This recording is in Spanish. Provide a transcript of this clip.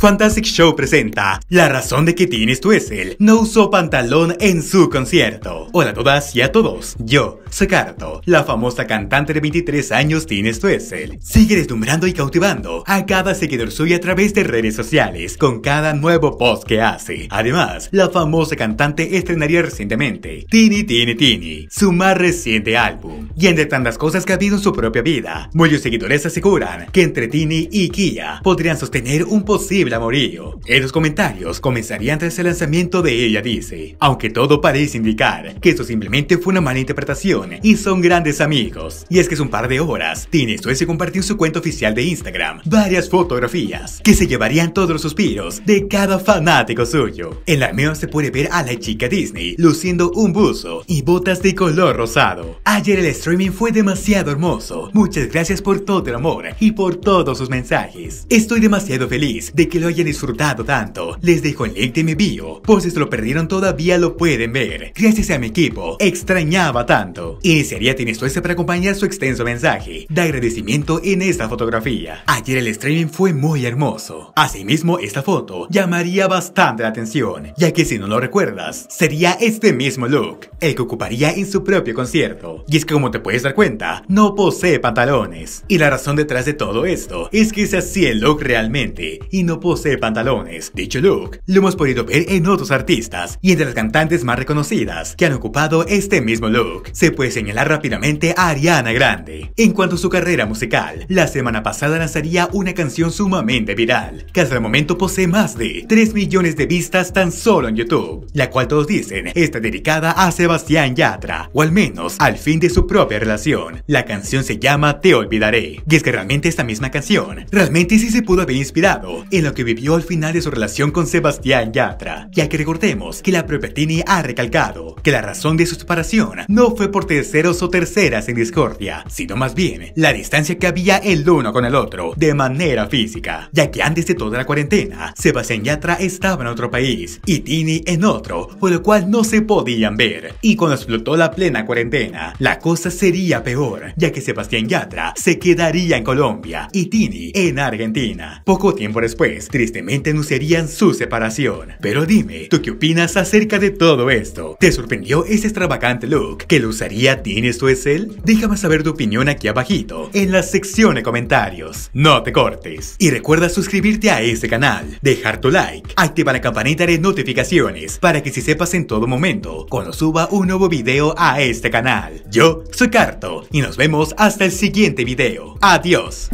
Fantastic Show presenta La razón de que Tini STUESSEL no usó pantalón en su concierto. Hola a todas y a todos. Yo Sakarto, la famosa cantante de 23 años Tini Stuesel. Sigue deslumbrando y cautivando a cada seguidor suyo a través de redes sociales con cada nuevo post que hace. Además, la famosa cantante estrenaría recientemente Tini Tini Tini, su más reciente álbum. Y entre tantas cosas que ha habido en su propia vida, muchos seguidores aseguran que entre Tini y Kia podrían sostener un posible el amorío. En los comentarios comenzarían tras el lanzamiento de ella dice, aunque todo parece indicar que esto simplemente fue una mala interpretación y son grandes amigos. Y es que hace un par de horas, Tini se compartió en su cuenta oficial de Instagram varias fotografías que se llevarían todos los suspiros de cada fanático suyo. En la mea se puede ver a la chica Disney luciendo un buzo y botas de color rosado. Ayer el streaming fue demasiado hermoso. Muchas gracias por todo el amor y por todos sus mensajes. Estoy demasiado feliz de que lo hayan disfrutado tanto. Les dejo el link de mi bio, por si se lo perdieron todavía lo pueden ver. Gracias a mi equipo, extrañaba tanto. y sería Tienes para acompañar su extenso mensaje de agradecimiento en esta fotografía. Ayer el streaming fue muy hermoso. Asimismo, esta foto llamaría bastante la atención, ya que si no lo recuerdas, sería este mismo look, el que ocuparía en su propio concierto. Y es que como te puedes dar cuenta, no posee pantalones. Y la razón detrás de todo esto es que es así el look realmente, y no posee pantalones. Dicho look lo hemos podido ver en otros artistas y entre las cantantes más reconocidas que han ocupado este mismo look. Se puede señalar rápidamente a Ariana Grande. En cuanto a su carrera musical, la semana pasada lanzaría una canción sumamente viral, que hasta el momento posee más de 3 millones de vistas tan solo en YouTube, la cual todos dicen está dedicada a Sebastián Yatra, o al menos al fin de su propia relación. La canción se llama Te Olvidaré, y es que realmente esta misma canción realmente sí se pudo haber inspirado en lo que que vivió al final de su relación con Sebastián Yatra, ya que recordemos que la propia Tini ha recalcado que la razón de su separación no fue por terceros o terceras en discordia, sino más bien la distancia que había el uno con el otro de manera física, ya que antes de toda la cuarentena, Sebastián Yatra estaba en otro país y Tini en otro, por lo cual no se podían ver. Y cuando explotó la plena cuarentena, la cosa sería peor, ya que Sebastián Yatra se quedaría en Colombia y Tini en Argentina. Poco tiempo después, tristemente anunciarían su separación. Pero dime, ¿tú qué opinas acerca de todo esto? ¿Te sorprendió ese extravagante look? ¿Que lo usaría tu Excel? Déjame saber tu opinión aquí abajito, en la sección de comentarios. No te cortes. Y recuerda suscribirte a este canal, dejar tu like, activar la campanita de notificaciones para que si sepas en todo momento cuando suba un nuevo video a este canal. Yo soy Carto y nos vemos hasta el siguiente video. Adiós.